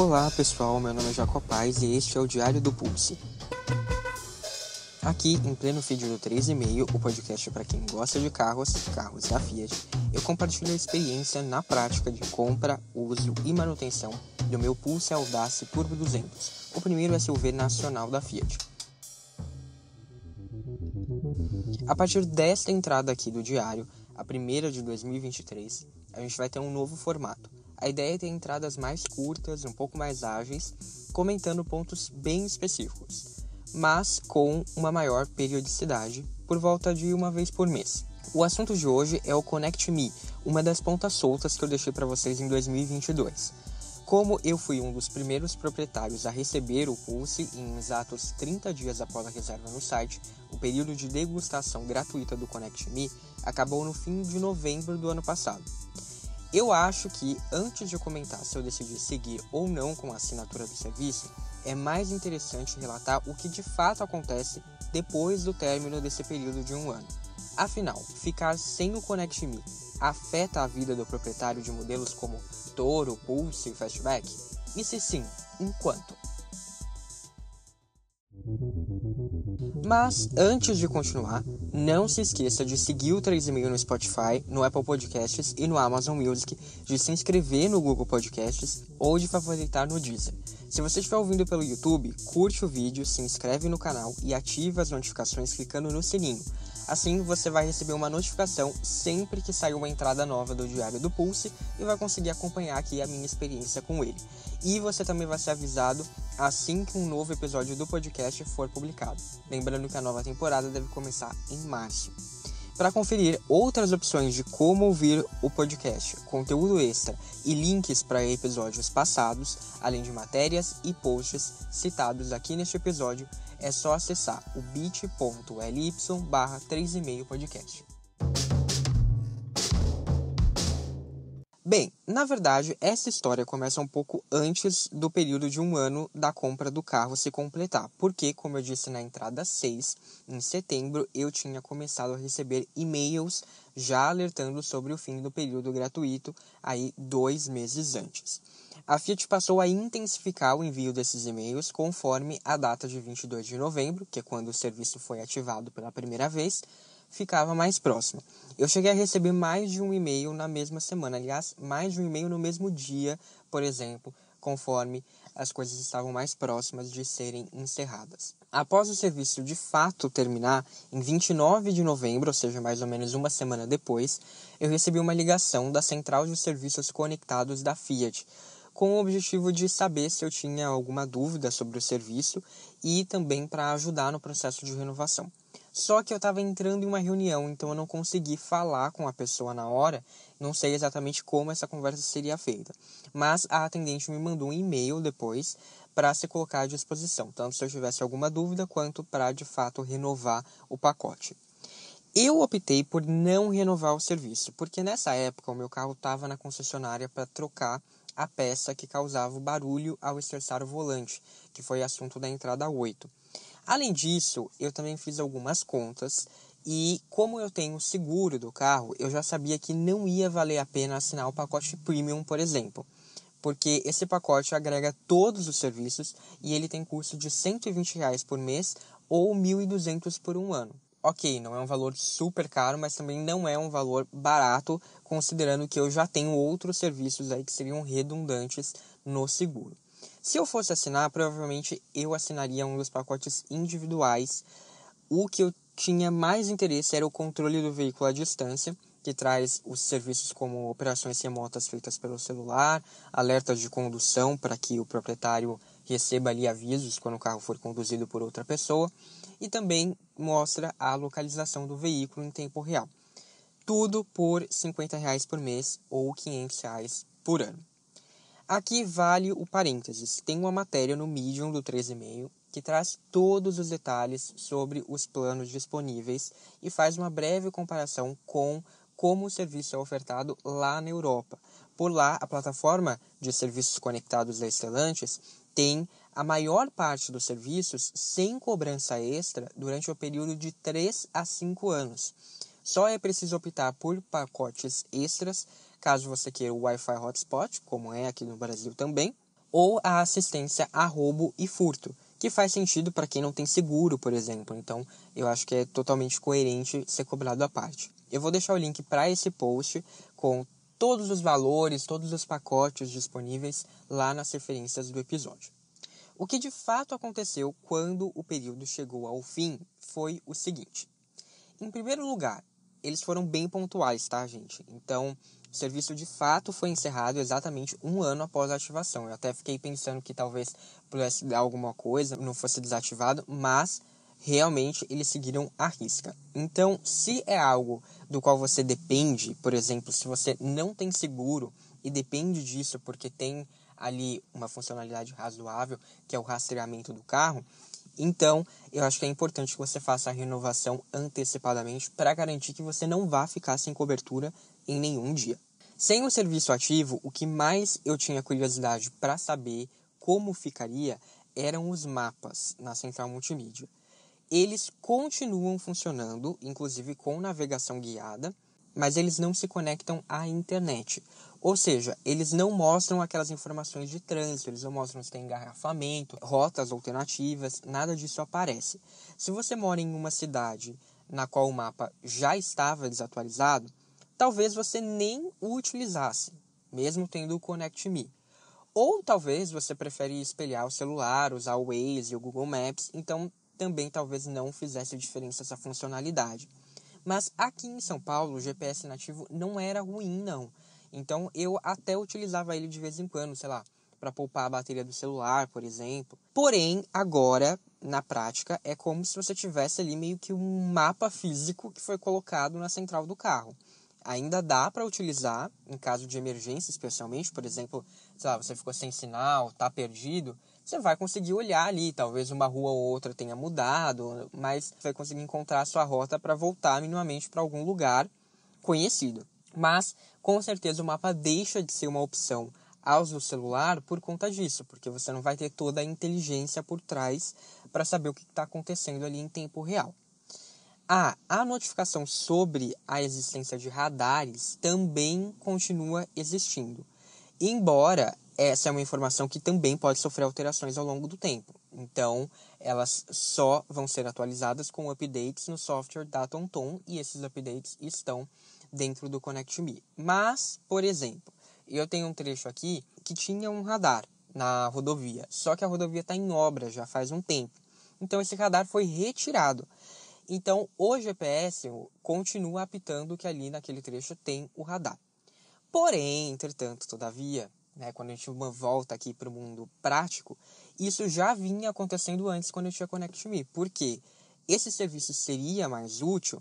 Olá pessoal, meu nome é Jacó Paz e este é o Diário do Pulse. Aqui, em pleno feed do 3,5, o podcast é para quem gosta de carros, carros da Fiat, eu compartilho a experiência na prática de compra, uso e manutenção do meu Pulse Audace Turbo 200, o primeiro é SUV nacional da Fiat. A partir desta entrada aqui do diário, a primeira de 2023, a gente vai ter um novo formato. A ideia é ter entradas mais curtas, um pouco mais ágeis, comentando pontos bem específicos, mas com uma maior periodicidade, por volta de uma vez por mês. O assunto de hoje é o Connect Me, uma das pontas soltas que eu deixei para vocês em 2022. Como eu fui um dos primeiros proprietários a receber o Pulse em exatos 30 dias após a reserva no site, o período de degustação gratuita do Connect Me acabou no fim de novembro do ano passado. Eu acho que, antes de comentar se eu decidi seguir ou não com a assinatura do serviço, é mais interessante relatar o que de fato acontece depois do término desse período de um ano. Afinal, ficar sem o Connect Me afeta a vida do proprietário de modelos como Toro, Pulse e Fastback? E se sim, em quanto? Mas antes de continuar, não se esqueça de seguir o 3 e meio no Spotify, no Apple Podcasts e no Amazon Music, de se inscrever no Google Podcasts ou de favoritar no Deezer. Se você estiver ouvindo pelo YouTube, curte o vídeo, se inscreve no canal e ative as notificações clicando no sininho. Assim, você vai receber uma notificação sempre que sair uma entrada nova do Diário do Pulse e vai conseguir acompanhar aqui a minha experiência com ele. E você também vai ser avisado assim que um novo episódio do podcast for publicado. Lembrando que a nova temporada deve começar em março. Para conferir outras opções de como ouvir o podcast, conteúdo extra e links para episódios passados, além de matérias e posts citados aqui neste episódio, é só acessar o bit.ly barra 3,5 podcast. Bem, na verdade, essa história começa um pouco antes do período de um ano da compra do carro se completar, porque, como eu disse na entrada 6, em setembro, eu tinha começado a receber e-mails já alertando sobre o fim do período gratuito, aí dois meses antes. A Fiat passou a intensificar o envio desses e-mails conforme a data de 22 de novembro, que é quando o serviço foi ativado pela primeira vez, ficava mais próximo. Eu cheguei a receber mais de um e-mail na mesma semana, aliás, mais de um e-mail no mesmo dia, por exemplo, conforme as coisas estavam mais próximas de serem encerradas. Após o serviço de fato terminar, em 29 de novembro, ou seja, mais ou menos uma semana depois, eu recebi uma ligação da Central de Serviços Conectados da Fiat, com o objetivo de saber se eu tinha alguma dúvida sobre o serviço e também para ajudar no processo de renovação. Só que eu estava entrando em uma reunião, então eu não consegui falar com a pessoa na hora. Não sei exatamente como essa conversa seria feita. Mas a atendente me mandou um e-mail depois para se colocar à disposição, tanto se eu tivesse alguma dúvida quanto para de fato renovar o pacote. Eu optei por não renovar o serviço, porque nessa época o meu carro estava na concessionária para trocar a peça que causava o barulho ao estressar o volante, que foi assunto da entrada 8. Além disso, eu também fiz algumas contas e como eu tenho seguro do carro, eu já sabia que não ia valer a pena assinar o pacote premium, por exemplo, porque esse pacote agrega todos os serviços e ele tem custo de 120 reais por mês ou 1.200 por um ano. Ok, não é um valor super caro, mas também não é um valor barato, considerando que eu já tenho outros serviços aí que seriam redundantes no seguro. Se eu fosse assinar, provavelmente eu assinaria um dos pacotes individuais. O que eu tinha mais interesse era o controle do veículo à distância, que traz os serviços como operações remotas feitas pelo celular, alertas de condução para que o proprietário receba ali avisos quando o carro for conduzido por outra pessoa e também mostra a localização do veículo em tempo real. Tudo por R$ 50 reais por mês ou R$ 500 reais por ano. Aqui vale o parênteses. Tem uma matéria no Medium do 13,5 que traz todos os detalhes sobre os planos disponíveis e faz uma breve comparação com como o serviço é ofertado lá na Europa. Por lá, a plataforma de serviços conectados da Estelantes tem a maior parte dos serviços sem cobrança extra durante o período de 3 a 5 anos. Só é preciso optar por pacotes extras caso você queira o Wi-Fi hotspot, como é aqui no Brasil também, ou a assistência a roubo e furto, que faz sentido para quem não tem seguro, por exemplo. Então, eu acho que é totalmente coerente ser cobrado à parte. Eu vou deixar o link para esse post com todos os valores, todos os pacotes disponíveis lá nas referências do episódio. O que de fato aconteceu quando o período chegou ao fim foi o seguinte. Em primeiro lugar, eles foram bem pontuais, tá, gente? Então, o serviço de fato foi encerrado exatamente um ano após a ativação. Eu até fiquei pensando que talvez pudesse dar alguma coisa, não fosse desativado, mas realmente eles seguiram a risca. Então, se é algo do qual você depende, por exemplo, se você não tem seguro e depende disso porque tem ali uma funcionalidade razoável, que é o rastreamento do carro, então eu acho que é importante que você faça a renovação antecipadamente para garantir que você não vá ficar sem cobertura em nenhum dia. Sem o serviço ativo, o que mais eu tinha curiosidade para saber como ficaria eram os mapas na central multimídia. Eles continuam funcionando, inclusive com navegação guiada, mas eles não se conectam à internet. Ou seja, eles não mostram aquelas informações de trânsito, eles não mostram se tem engarrafamento, rotas alternativas, nada disso aparece. Se você mora em uma cidade na qual o mapa já estava desatualizado, talvez você nem o utilizasse, mesmo tendo o Connect Me. Ou talvez você prefere espelhar o celular, usar o Waze e o Google Maps, então também talvez não fizesse diferença essa funcionalidade. Mas aqui em São Paulo, o GPS nativo não era ruim, não. Então eu até utilizava ele de vez em quando, sei lá, para poupar a bateria do celular, por exemplo. Porém, agora, na prática, é como se você tivesse ali meio que um mapa físico que foi colocado na central do carro ainda dá para utilizar em caso de emergência, especialmente, por exemplo, sei lá, você ficou sem sinal, está perdido, você vai conseguir olhar ali, talvez uma rua ou outra tenha mudado, mas vai conseguir encontrar a sua rota para voltar minimamente para algum lugar conhecido. Mas com certeza o mapa deixa de ser uma opção aos do celular por conta disso, porque você não vai ter toda a inteligência por trás para saber o que está acontecendo ali em tempo real. Ah, a notificação sobre a existência de radares também continua existindo, embora essa é uma informação que também pode sofrer alterações ao longo do tempo. Então, elas só vão ser atualizadas com updates no software da TomTom e esses updates estão dentro do ConnectMe. Mas, por exemplo, eu tenho um trecho aqui que tinha um radar na rodovia, só que a rodovia está em obra já faz um tempo. Então, esse radar foi retirado. Então, o GPS continua apitando que ali naquele trecho tem o radar. Porém, entretanto, todavia, né, quando a gente volta aqui para o mundo prático, isso já vinha acontecendo antes quando eu tinha Connect Me, porque esse serviço seria mais útil,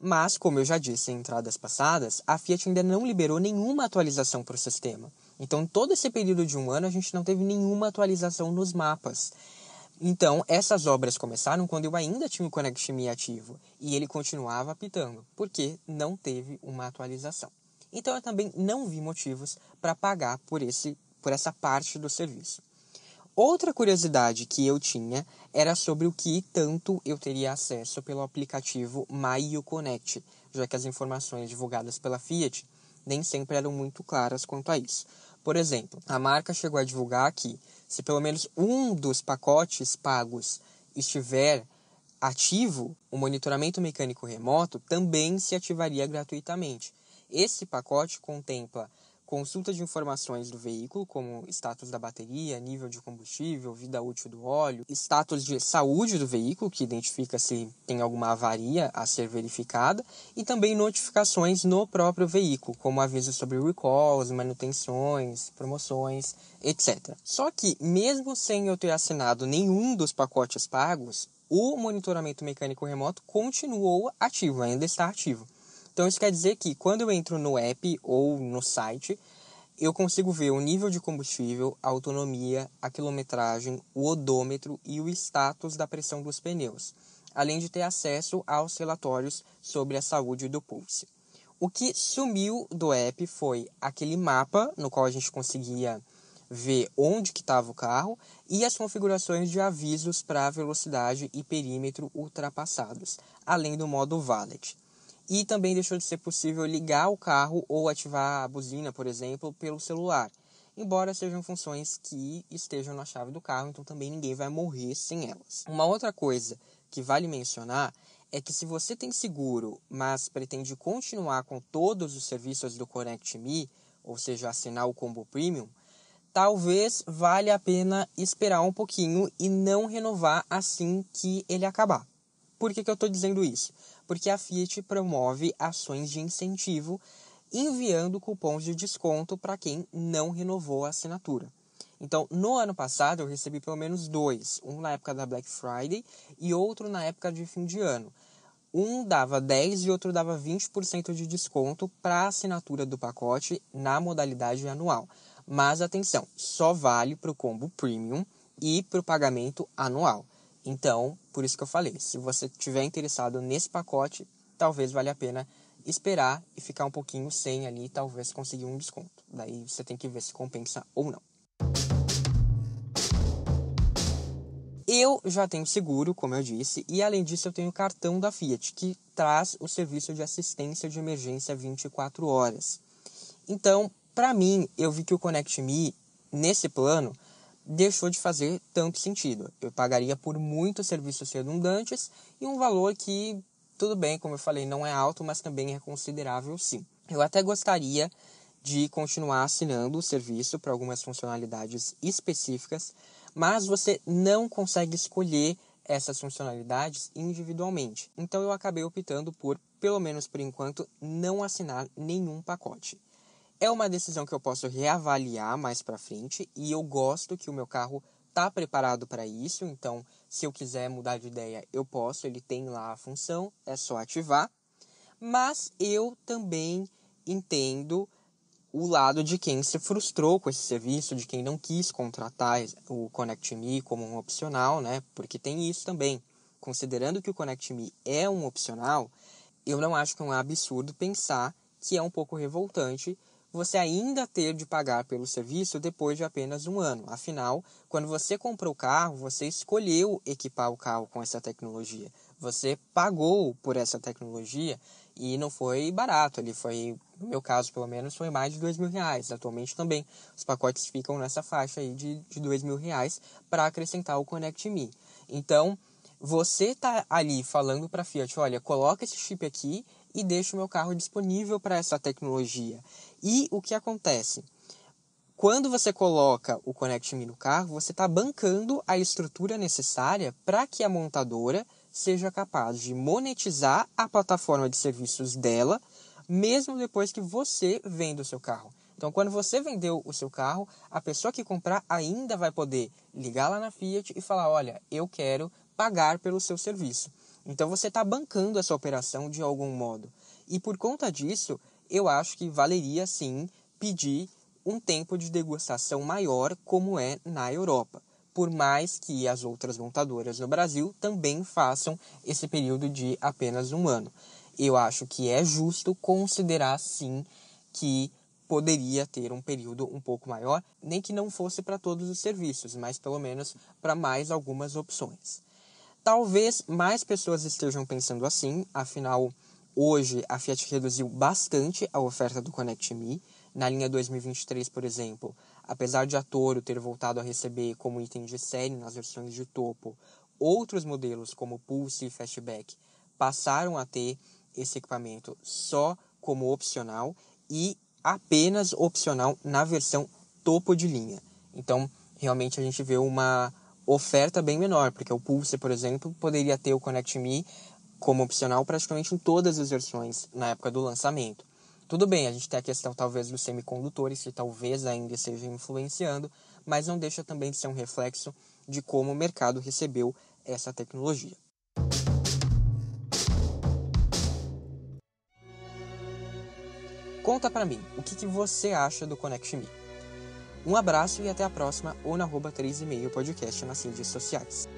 mas, como eu já disse em entradas passadas, a Fiat ainda não liberou nenhuma atualização para o sistema. Então, todo esse período de um ano, a gente não teve nenhuma atualização nos mapas. Então, essas obras começaram quando eu ainda tinha o Connect.me ativo e ele continuava apitando, porque não teve uma atualização. Então, eu também não vi motivos para pagar por, esse, por essa parte do serviço. Outra curiosidade que eu tinha era sobre o que tanto eu teria acesso pelo aplicativo MyuConnect, Connect, já que as informações divulgadas pela Fiat nem sempre eram muito claras quanto a isso. Por exemplo, a marca chegou a divulgar que se pelo menos um dos pacotes pagos estiver ativo, o monitoramento mecânico remoto também se ativaria gratuitamente. Esse pacote contempla consulta de informações do veículo, como status da bateria, nível de combustível, vida útil do óleo, status de saúde do veículo, que identifica se tem alguma avaria a ser verificada, e também notificações no próprio veículo, como avisos sobre recalls, manutenções, promoções, etc. Só que, mesmo sem eu ter assinado nenhum dos pacotes pagos, o monitoramento mecânico remoto continuou ativo, ainda está ativo. Então isso quer dizer que quando eu entro no app ou no site, eu consigo ver o nível de combustível, a autonomia, a quilometragem, o odômetro e o status da pressão dos pneus, além de ter acesso aos relatórios sobre a saúde do Pulse. O que sumiu do app foi aquele mapa no qual a gente conseguia ver onde que estava o carro e as configurações de avisos para velocidade e perímetro ultrapassados, além do modo valet. E também deixou de ser possível ligar o carro ou ativar a buzina, por exemplo, pelo celular. Embora sejam funções que estejam na chave do carro, então também ninguém vai morrer sem elas. Uma outra coisa que vale mencionar é que se você tem seguro, mas pretende continuar com todos os serviços do Connect Me, ou seja, assinar o combo premium, talvez valha a pena esperar um pouquinho e não renovar assim que ele acabar. Por que, que eu estou dizendo isso? porque a Fiat promove ações de incentivo enviando cupons de desconto para quem não renovou a assinatura. Então, no ano passado eu recebi pelo menos dois, um na época da Black Friday e outro na época de fim de ano. Um dava 10 e outro dava 20% de desconto para a assinatura do pacote na modalidade anual. Mas atenção, só vale para o combo premium e para o pagamento anual. Então, por isso que eu falei, se você estiver interessado nesse pacote, talvez valha a pena esperar e ficar um pouquinho sem ali, talvez conseguir um desconto. Daí você tem que ver se compensa ou não. Eu já tenho seguro, como eu disse, e além disso eu tenho o cartão da Fiat, que traz o serviço de assistência de emergência 24 horas. Então, para mim, eu vi que o Connect Me nesse plano deixou de fazer tanto sentido. Eu pagaria por muitos serviços redundantes e um valor que, tudo bem, como eu falei, não é alto, mas também é considerável sim. Eu até gostaria de continuar assinando o serviço para algumas funcionalidades específicas, mas você não consegue escolher essas funcionalidades individualmente. Então eu acabei optando por, pelo menos por enquanto, não assinar nenhum pacote. É uma decisão que eu posso reavaliar mais para frente e eu gosto que o meu carro tá preparado para isso, então se eu quiser mudar de ideia, eu posso, ele tem lá a função, é só ativar. Mas eu também entendo o lado de quem se frustrou com esse serviço, de quem não quis contratar o Connect Me como um opcional, né? Porque tem isso também. Considerando que o Connect Me é um opcional, eu não acho que é um absurdo pensar que é um pouco revoltante você ainda ter de pagar pelo serviço depois de apenas um ano. Afinal, quando você comprou o carro, você escolheu equipar o carro com essa tecnologia. Você pagou por essa tecnologia e não foi barato. Ele foi, no meu caso, pelo menos, foi mais de dois mil reais. Atualmente também os pacotes ficam nessa faixa aí de, de dois mil reais para acrescentar o Connect Me. Então, você tá ali falando para a Fiat, olha, coloca esse chip aqui e deixo meu carro disponível para essa tecnologia. E o que acontece? Quando você coloca o Connect Me no carro, você está bancando a estrutura necessária para que a montadora seja capaz de monetizar a plataforma de serviços dela, mesmo depois que você venda o seu carro. Então, quando você vendeu o seu carro, a pessoa que comprar ainda vai poder ligar lá na Fiat e falar: olha, eu quero pagar pelo seu serviço. Então você está bancando essa operação de algum modo. E por conta disso, eu acho que valeria sim pedir um tempo de degustação maior, como é na Europa. Por mais que as outras montadoras no Brasil também façam esse período de apenas um ano. Eu acho que é justo considerar sim que poderia ter um período um pouco maior, nem que não fosse para todos os serviços, mas pelo menos para mais algumas opções. Talvez mais pessoas estejam pensando assim, afinal, hoje a Fiat reduziu bastante a oferta do Connect Me. Na linha 2023, por exemplo, apesar de a Toro ter voltado a receber como item de série nas versões de topo, outros modelos como Pulse e Fastback passaram a ter esse equipamento só como opcional e apenas opcional na versão topo de linha. Então, realmente a gente vê uma oferta bem menor, porque o Pulse, por exemplo, poderia ter o Connect Me como opcional praticamente em todas as versões na época do lançamento. Tudo bem, a gente tem a questão talvez dos semicondutores, que talvez ainda estejam influenciando, mas não deixa também de ser um reflexo de como o mercado recebeu essa tecnologia. Conta para mim, o que, que você acha do Connect Me? Um abraço e até a próxima ou na arroba 3 e meio podcast nas redes sociais.